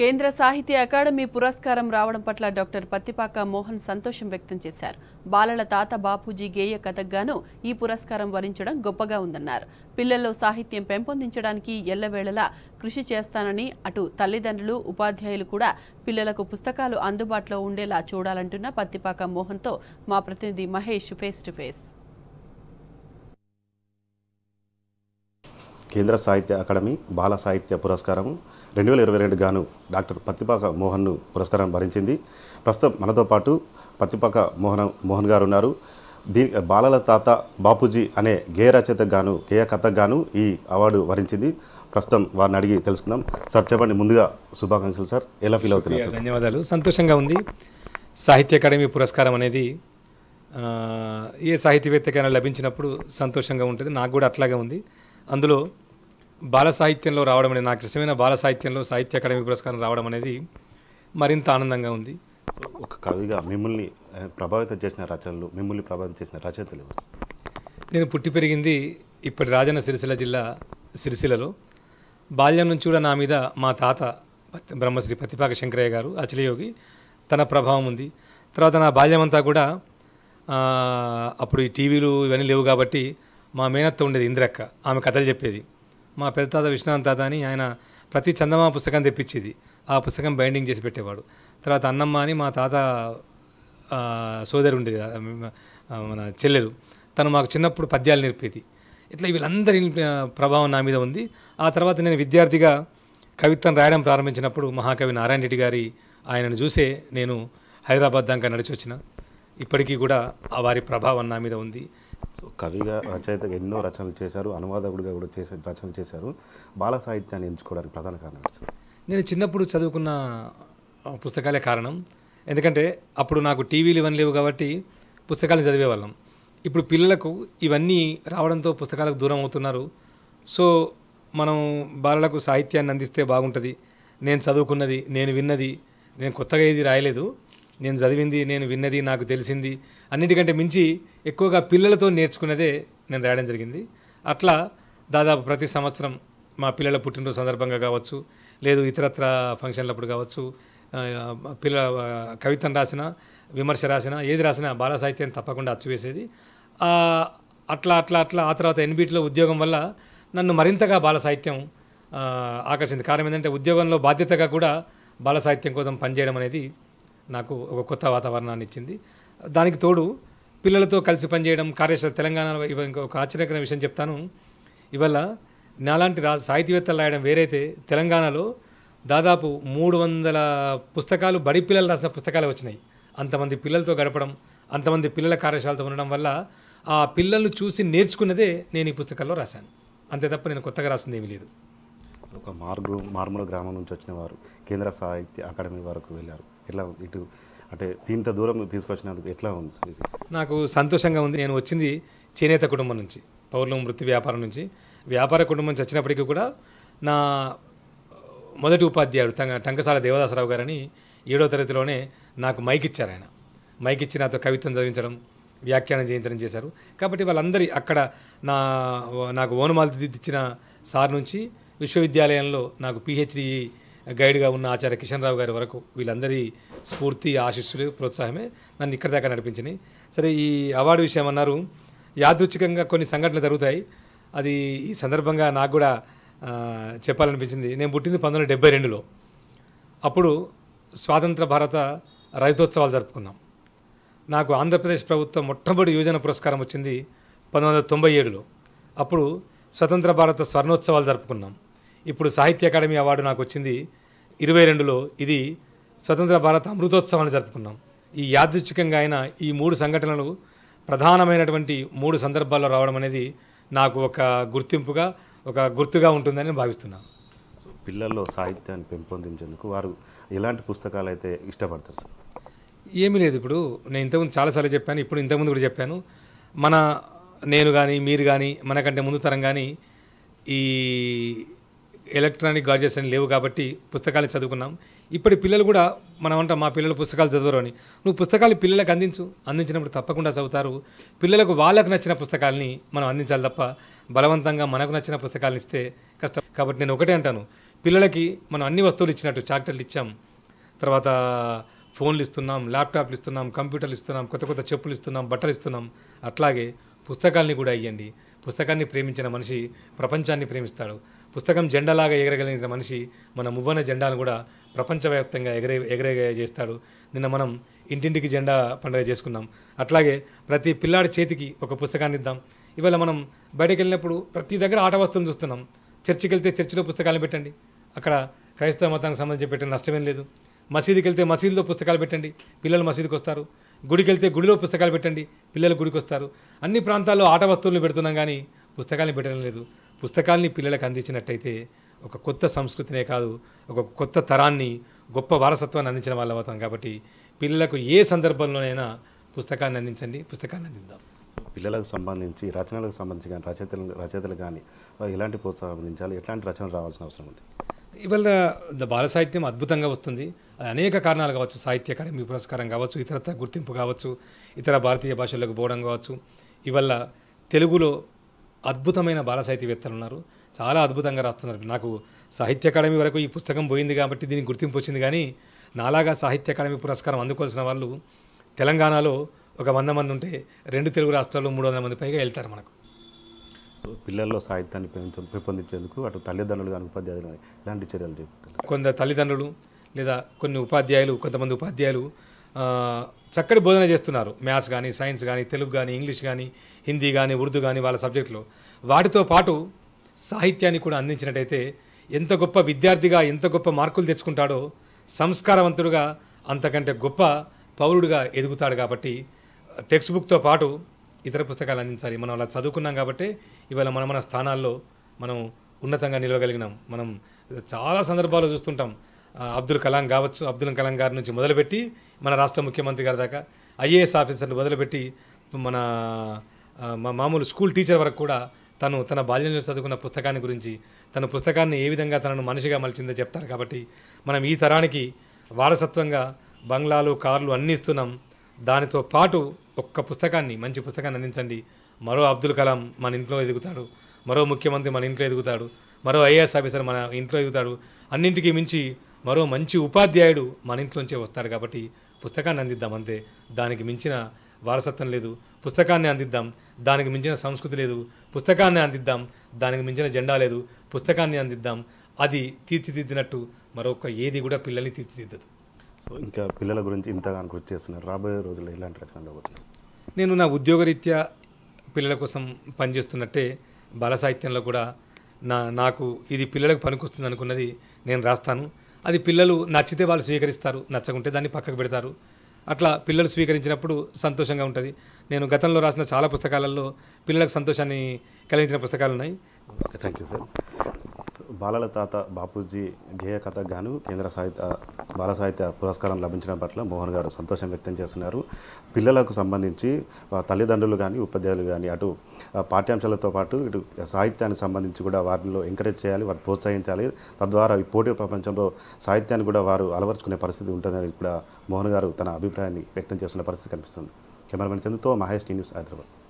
కేంద్ర సాహిత్య అకాడమీ పురస్కారం రావడం పట్ల డాక్టర్ పత్తిపాక మోహన్ సంతోషం వ్యక్తం చేశారు బాలల తాత బాపూజీ గేయ కథగాను ఈ పురస్కారం వరించడం గొప్పగా ఉందన్నారు పిల్లల్లో సాహిత్యం పెంపొందించడానికి ఎల్లవేళలా కృషి చేస్తానని అటు తల్లిదండ్రులు ఉపాధ్యాయులు కూడా పిల్లలకు పుస్తకాలు అందుబాటులో ఉండేలా చూడాలంటున్న పత్తిపాక మోహన్తో మా ప్రతినిధి మహేష్ ఫేస్ టు ఫేస్ కేంద్ర సాహిత్య అకాడమీ బాల సాహిత్య పురస్కారం రెండు వేల ఇరవై రెండు గాను డాక్టర్ పత్తిపాక మోహన్ను పురస్కారం భరించింది ప్రస్తుతం మనతో పాటు పత్తిపాక మోహన్ మోహన్ గారు ఉన్నారు దీ బాలల తాత బాపూజీ అనే గేయ రచయిత గాను గేయ కథకు గాను ఈ అవార్డు వరించింది ప్రస్తుతం వారిని అడిగి తెలుసుకుందాం సార్ చెప్పండి ముందుగా శుభాకాంక్షలు సార్ ఎలా ఫీల్ అవుతున్నారు సార్ ధన్యవాదాలు సంతోషంగా ఉంది సాహిత్య అకాడమీ పురస్కారం అనేది ఏ సాహితీవేత్తకైనా లభించినప్పుడు సంతోషంగా ఉంటుంది నాకు కూడా అట్లాగే ఉంది అందులో బాల సాహిత్యంలో రావడం అనేది నాకు ఇష్టమైన బాల సాహిత్యంలో సాహిత్య అకాడమీ పురస్కారం రావడం అనేది మరింత ఆనందంగా ఉంది సో ఒక కవిగా మిమ్మల్ని ప్రభావితం చేసిన రచనలు మిమ్మల్ని ప్రభావితం చేసిన రచనలు నేను పుట్టి పెరిగింది ఇప్పటి రాజన్న సిరిసిల్ల జిల్లా సిరిసిల్లలో బాల్యం నుంచి కూడా నా మీద మా తాత బ్రహ్మశ్రీ ప్రతిపాక శంకరయ్య గారు అచలయోగి తన ప్రభావం ఉంది తర్వాత నా బాల్యం అంతా కూడా అప్పుడు ఈ టీవీలు ఇవన్నీ లేవు కాబట్టి మా మేనత్త ఉండేది ఇంద్రక్క ఆమె కథలు చెప్పేది మా పెద్ద తాత విశ్వనాథ్ తాత అని ఆయన ప్రతి చందమా పుస్తకం తెప్పించేది ఆ పుస్తకం బైండింగ్ చేసి పెట్టేవాడు తర్వాత అన్నమ్మ అని మా తాత సోదరు ఉండేది మన చెల్లెలు తను మాకు చిన్నప్పుడు పద్యాలు నేర్పేది ఇట్లా వీళ్ళందరి ప్రభావం నా మీద ఉంది ఆ తర్వాత నేను విద్యార్థిగా కవిత్వం రాయడం ప్రారంభించినప్పుడు మహాకవి నారాయణ రెడ్డి గారి ఆయనను చూసే నేను హైదరాబాద్ దాకా నడిచి వచ్చిన ఇప్పటికీ కూడా ఆ వారి ప్రభావం నా మీద ఉంది సో కవిగా రచయితగా ఎన్నో రచనలు చేశారు అనువాదకుడిగా కూడా చేసే రచనలు చేశారు బాల సాహిత్యాన్ని ఎంచుకోవడానికి ప్రధాన కారణం నేను చిన్నప్పుడు చదువుకున్న పుస్తకాలే కారణం ఎందుకంటే అప్పుడు నాకు టీవీలు ఇవన్నీ లేవు కాబట్టి పుస్తకాలు చదివేవాళ్ళం ఇప్పుడు పిల్లలకు ఇవన్నీ రావడంతో పుస్తకాలకు దూరం అవుతున్నారు సో మనం బాలలకు సాహిత్యాన్ని అందిస్తే బాగుంటుంది నేను చదువుకున్నది నేను విన్నది నేను కొత్తగా ఏది రాయలేదు నేను చదివింది నేను విన్నది నాకు తెలిసింది అన్నిటికంటే మించి ఎక్కువగా పిల్లలతో నేర్చుకున్నదే నేను రాయడం జరిగింది అట్లా దాదాపు ప్రతి సంవత్సరం మా పిల్లల పుట్టినరోజు సందర్భంగా కావచ్చు లేదు ఇతరత్ర ఫంక్షన్లప్పుడు కావచ్చు పిల్ల కవితను రాసిన విమర్శ రాసిన ఏది రాసినా బాల సాహిత్యం తప్పకుండా అచ్చువేసేది అట్లా అట్లా అట్లా ఆ తర్వాత ఎన్బిటిలో ఉద్యోగం వల్ల నన్ను మరింతగా బాల సాహిత్యం ఆకర్షించింది కారణం ఏంటంటే ఉద్యోగంలో బాధ్యతగా కూడా బాల సాహిత్యం కోసం పనిచేయడం అనేది నాకు ఒక కొత్త వాతావరణాన్ని ఇచ్చింది దానికి తోడు పిల్లలతో కలిసి పనిచేయడం కార్యశాల తెలంగాణలో ఇవ ఒక ఆశ్చర్యకరమైన విషయం చెప్తాను ఇవల్ల నాలాంటి రా సాహితీవేత్తలు రాయడం వేరైతే తెలంగాణలో దాదాపు మూడు వందల పుస్తకాలు బడి పిల్లలు రాసిన పుస్తకాలు వచ్చినాయి అంతమంది పిల్లలతో గడపడం అంతమంది పిల్లల కార్యశాలతో ఉండడం వల్ల ఆ పిల్లలను చూసి నేర్చుకున్నదే నేను ఈ పుస్తకాల్లో రాశాను అంతే తప్ప నేను కొత్తగా రాసింది ఏమీ లేదు ఒక మార్గు మార్మూల గ్రామం నుంచి వచ్చిన వారు కేంద్ర సాహిత్య అకాడమీ వరకు వెళ్ళారు ఎట్లా ఇటు అంటే దీంత దూరం తీసుకొచ్చినందుకు ఎట్లా ఉంది నాకు సంతోషంగా ఉంది నేను వచ్చింది చేనేత కుటుంబం నుంచి పౌర్ణం వృత్తి వ్యాపారం నుంచి వ్యాపార కుటుంబం చచ్చినప్పటికీ వచ్చినప్పటికీ కూడా నా మొదటి ఉపాధ్యాయుడు తంగ టంకసాల దేవదాసరావు గారని ఏడో తరగతిలోనే నాకు మైక్ ఇచ్చారు ఆయన మైక్ ఇచ్చి నాతో కవిత్వం చదివించడం వ్యాఖ్యానం చేయించడం చేశారు కాబట్టి వాళ్ళందరి అక్కడ నా నాకు ఓనమాలతి ఇచ్చిన సార్ నుంచి విశ్వవిద్యాలయంలో నాకు పిహెచ్డీ గైడ్గా ఉన్న ఆచార్య కిషన్ రావు గారి వరకు వీళ్ళందరి స్ఫూర్తి ఆశీస్సులు ప్రోత్సాహమే నన్ను ఇక్కడ దాకా నడిపించినాయి సరే ఈ అవార్డు విషయం అన్నారు యాదృచ్ఛికంగా కొన్ని సంఘటనలు జరుగుతాయి అది ఈ సందర్భంగా నాకు కూడా చెప్పాలనిపించింది నేను పుట్టింది పంతొమ్మిది డెబ్బై రెండులో అప్పుడు స్వాతంత్ర భారత రైతోత్సవాలు జరుపుకున్నాం నాకు ఆంధ్రప్రదేశ్ ప్రభుత్వం మొట్టమొదటి యువజన పురస్కారం వచ్చింది పంతొమ్మిది వందల తొంభై ఏడులో అప్పుడు స్వతంత్ర భారత స్వర్ణోత్సవాలు జరుపుకున్నాం ఇప్పుడు సాహిత్య అకాడమీ అవార్డు నాకు వచ్చింది ఇరవై రెండులో ఇది స్వతంత్ర భారత అమృతోత్సవాన్ని జరుపుకున్నాం ఈ యాదృచ్ఛికంగా అయిన ఈ మూడు సంఘటనలు ప్రధానమైనటువంటి మూడు సందర్భాల్లో రావడం అనేది నాకు ఒక గుర్తింపుగా ఒక గుర్తుగా ఉంటుందని భావిస్తున్నాను సో పిల్లల్లో సాహిత్యాన్ని పెంపొందించేందుకు వారు ఎలాంటి పుస్తకాలు అయితే ఇష్టపడతారు సార్ ఏమీ లేదు ఇప్పుడు నేను ఇంతకుముందు చాలాసార్లు చెప్పాను ఇప్పుడు ఇంతకుముందు కూడా చెప్పాను మన నేను కానీ మీరు కానీ మనకంటే ముందు తరం కానీ ఈ ఎలక్ట్రానిక్ గాడ్జెట్స్ అని లేవు కాబట్టి పుస్తకాలు చదువుకున్నాం ఇప్పటి పిల్లలు కూడా మనం అంటాం మా పిల్లలు పుస్తకాలు చదవరు అని నువ్వు పుస్తకాలు పిల్లలకు అందించు అందించినప్పుడు తప్పకుండా చదువుతారు పిల్లలకు వాళ్ళకు నచ్చిన పుస్తకాలని మనం అందించాలి తప్ప బలవంతంగా మనకు నచ్చిన పుస్తకాలు ఇస్తే కష్టం కాబట్టి నేను ఒకటే అంటాను పిల్లలకి మనం అన్ని వస్తువులు ఇచ్చినట్టు చాక్టర్లు ఇచ్చాం తర్వాత ఫోన్లు ఇస్తున్నాం ల్యాప్టాప్లు ఇస్తున్నాం కంప్యూటర్లు ఇస్తున్నాం కొత్త కొత్త చెప్పులు ఇస్తున్నాం బట్టలు ఇస్తున్నాం అట్లాగే పుస్తకాల్ని కూడా ఇవ్వండి పుస్తకాన్ని ప్రేమించిన మనిషి ప్రపంచాన్ని ప్రేమిస్తాడు పుస్తకం జెండాలాగా ఎగరగలిగిన మనిషి మన మువ్వన జెండాను కూడా ప్రపంచవ్యాప్తంగా ఎగరే ఎగరే చేస్తాడు నిన్న మనం ఇంటింటికి జెండా పండుగ చేసుకున్నాం అట్లాగే ప్రతి పిల్లాడి చేతికి ఒక పుస్తకాన్ని ఇద్దాం ఇవాళ మనం బయటకు వెళ్ళినప్పుడు ప్రతి దగ్గర ఆట వస్తువులు చూస్తున్నాం చర్చికి వెళ్తే చర్చిలో పుస్తకాలు పెట్టండి అక్కడ క్రైస్తవ మతానికి సంబంధించి పెట్టిన నష్టమేం లేదు మసీదుకి వెళ్తే మసీదులో పుస్తకాలు పెట్టండి పిల్లలు మసీదుకి వస్తారు గుడికి వెళ్తే గుడిలో పుస్తకాలు పెట్టండి పిల్లలు గుడికి వస్తారు అన్ని ప్రాంతాల్లో ఆట వస్తువులను పెడుతున్నాం కానీ పుస్తకాలను పెట్టడం లేదు పుస్తకాల్ని పిల్లలకు అందించినట్టయితే ఒక కొత్త సంస్కృతినే కాదు ఒక కొత్త తరాన్ని గొప్ప వారసత్వాన్ని అందించిన వాళ్ళు అవుతాం కాబట్టి పిల్లలకు ఏ సందర్భంలోనైనా పుస్తకాన్ని అందించండి పుస్తకాన్ని అందిద్దాం పిల్లలకు సంబంధించి రచనలకు సంబంధించి కానీ రచయితలు రచయితలు కానీ ఎలాంటి ప్రోత్సాహం అందించాలి ఎట్లాంటి రచనలు రావాల్సిన అవసరం ఉంది ఇవాళ బాల సాహిత్యం అద్భుతంగా వస్తుంది అది అనేక కారణాలు కావచ్చు సాహిత్య అకాడమీ పురస్కారం కావచ్చు ఇతరత్ర గుర్తింపు కావచ్చు ఇతర భారతీయ భాషలకు పోవడం కావచ్చు ఇవల్ల తెలుగులో అద్భుతమైన బాల సాహితీవేత్తలు ఉన్నారు చాలా అద్భుతంగా రాస్తున్నారు నాకు సాహిత్య అకాడమీ వరకు ఈ పుస్తకం పోయింది కాబట్టి దీనికి గుర్తింపు వచ్చింది కానీ నాలాగా సాహిత్య అకాడమీ పురస్కారం అందుకోవాల్సిన వాళ్ళు తెలంగాణలో ఒక వంద మంది ఉంటే రెండు తెలుగు రాష్ట్రాల్లో మూడు వందల మంది పైగా వెళ్తారు మనకు సో పిల్లల్లో సాహిత్యాన్ని పెంపొందించేందుకు అటు తల్లిదండ్రులు కానీ ఉపాధ్యాయులు ఇలాంటి చర్యలు కొంత తల్లిదండ్రులు లేదా కొన్ని ఉపాధ్యాయులు కొంతమంది ఉపాధ్యాయులు చక్కటి బోధన చేస్తున్నారు మ్యాథ్స్ కానీ సైన్స్ కానీ తెలుగు కానీ ఇంగ్లీష్ కానీ హిందీ కానీ ఉర్దూ కానీ వాళ్ళ సబ్జెక్టులో వాటితో పాటు సాహిత్యాన్ని కూడా అందించినట్టయితే ఎంత గొప్ప విద్యార్థిగా ఎంత గొప్ప మార్కులు తెచ్చుకుంటాడో సంస్కారవంతుడుగా అంతకంటే గొప్ప పౌరుడిగా ఎదుగుతాడు కాబట్టి టెక్స్ట్ బుక్తో పాటు ఇతర పుస్తకాలు అందించాలి మనం అలా చదువుకున్నాం కాబట్టి ఇవాళ మన మన స్థానాల్లో మనం ఉన్నతంగా నిలవగలిగినాం మనం చాలా సందర్భాలు చూస్తుంటాం అబ్దుల్ కలాం కావచ్చు అబ్దుల్ కలాం గారి నుంచి మొదలుపెట్టి మన రాష్ట్ర ముఖ్యమంత్రి గారి దాకా ఐఏఎస్ ఆఫీసర్ని మొదలుపెట్టి మన మామూలు స్కూల్ టీచర్ వరకు కూడా తను తన బాల్యంలో చదువుకున్న పుస్తకాన్ని గురించి తన పుస్తకాన్ని ఏ విధంగా తనను మనిషిగా మలిచిందో చెప్తారు కాబట్టి మనం ఈ తరానికి వారసత్వంగా బంగ్లాలు కార్లు అన్ని ఇస్తున్నాం దానితో పాటు ఒక్క పుస్తకాన్ని మంచి పుస్తకాన్ని అందించండి మరో అబ్దుల్ కలాం మన ఇంట్లో ఎదుగుతాడు మరో ముఖ్యమంత్రి మన ఇంట్లో ఎదుగుతాడు మరో ఐఏఎస్ ఆఫీసర్ మన ఇంట్లో ఎదుగుతాడు అన్నింటికీ మించి మరో మంచి ఉపాధ్యాయుడు మన ఇంట్లోంచే వస్తాడు కాబట్టి పుస్తకాన్ని అందిద్దాం అంతే దానికి మించిన వారసత్వం లేదు పుస్తకాన్ని అందిద్దాం దానికి మించిన సంస్కృతి లేదు పుస్తకాన్ని అందిద్దాం దానికి మించిన జెండా లేదు పుస్తకాన్ని అందిద్దాం అది తీర్చిదిద్దినట్టు మరొక ఏది కూడా పిల్లల్ని తీర్చిదిద్దదు సో ఇంకా పిల్లల గురించి ఇంతగానో కృషి చేస్తున్నారు రాబోయే రోజుల్లో ఇలాంటి రచనలు నేను నా ఉద్యోగరీత్యా పిల్లల కోసం పనిచేస్తున్నట్టే బాల సాహిత్యంలో కూడా నా నాకు ఇది పిల్లలకు పనికొస్తుంది అనుకున్నది నేను రాస్తాను అది పిల్లలు నచ్చితే వాళ్ళు స్వీకరిస్తారు నచ్చకుంటే దాన్ని పక్కకు పెడతారు అట్లా పిల్లలు స్వీకరించినప్పుడు సంతోషంగా ఉంటుంది నేను గతంలో రాసిన చాలా పుస్తకాలలో పిల్లలకు సంతోషాన్ని కలిగించిన పుస్తకాలు ఉన్నాయి ఓకే థ్యాంక్ యూ సార్ బాలల తాత బాపూజీ గేయ కథకు గాను కేంద్ర సాహిత్య బాల సాహిత్య పురస్కారం లభించడం పట్ల మోహన్ గారు సంతోషం వ్యక్తం చేస్తున్నారు పిల్లలకు సంబంధించి తల్లిదండ్రులు కానీ ఉపాధ్యాయులు కానీ అటు పాఠ్యాంశాలతో పాటు ఇటు సాహిత్యానికి సంబంధించి కూడా వారిలో ఎంకరేజ్ చేయాలి వారు ప్రోత్సహించాలి తద్వారా ఈ పోటీ ప్రపంచంలో సాహిత్యాన్ని కూడా వారు అలవరుచుకునే పరిస్థితి ఉంటుందని కూడా మోహన్ గారు తన అభిప్రాయాన్ని వ్యక్తం చేస్తున్న పరిస్థితి కనిపిస్తుంది కెమెరామెన్ చెందుతో మహేష్ టీ న్యూస్ హైదరాబాద్